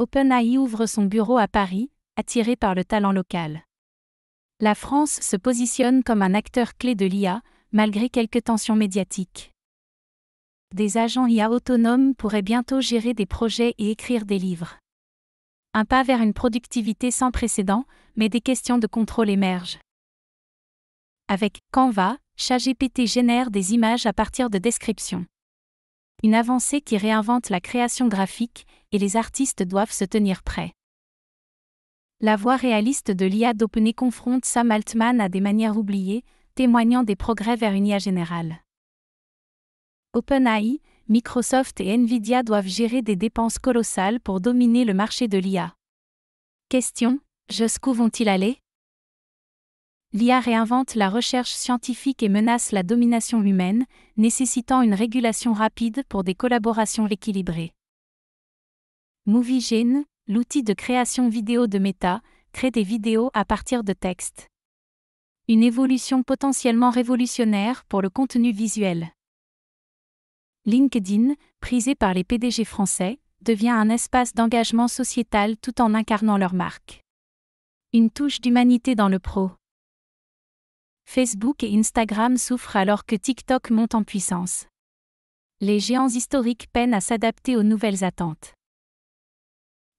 OpenAI ouvre son bureau à Paris, attiré par le talent local. La France se positionne comme un acteur clé de l'IA, malgré quelques tensions médiatiques. Des agents IA autonomes pourraient bientôt gérer des projets et écrire des livres. Un pas vers une productivité sans précédent, mais des questions de contrôle émergent. Avec Canva, ChatGPT génère des images à partir de descriptions. Une avancée qui réinvente la création graphique, et les artistes doivent se tenir prêts. La voix réaliste de l'IA d'OpenAI confronte Sam Altman à des manières oubliées, témoignant des progrès vers une IA générale. OpenAI, Microsoft et Nvidia doivent gérer des dépenses colossales pour dominer le marché de l'IA. Question, jusqu'où vont-ils aller L'IA réinvente la recherche scientifique et menace la domination humaine, nécessitant une régulation rapide pour des collaborations équilibrées. MovieGen, l'outil de création vidéo de Meta, crée des vidéos à partir de textes. Une évolution potentiellement révolutionnaire pour le contenu visuel. LinkedIn, prisé par les PDG français, devient un espace d'engagement sociétal tout en incarnant leur marque. Une touche d'humanité dans le pro. Facebook et Instagram souffrent alors que TikTok monte en puissance. Les géants historiques peinent à s'adapter aux nouvelles attentes.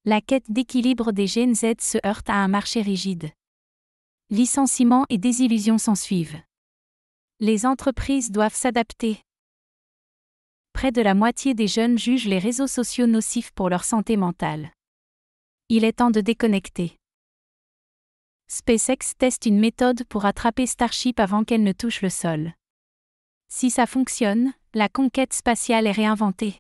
La quête d'équilibre des jeunes Z se heurte à un marché rigide. Licenciements et désillusions suivent. Les entreprises doivent s'adapter. Près de la moitié des jeunes jugent les réseaux sociaux nocifs pour leur santé mentale. Il est temps de déconnecter. SpaceX teste une méthode pour attraper Starship avant qu'elle ne touche le sol. Si ça fonctionne, la conquête spatiale est réinventée.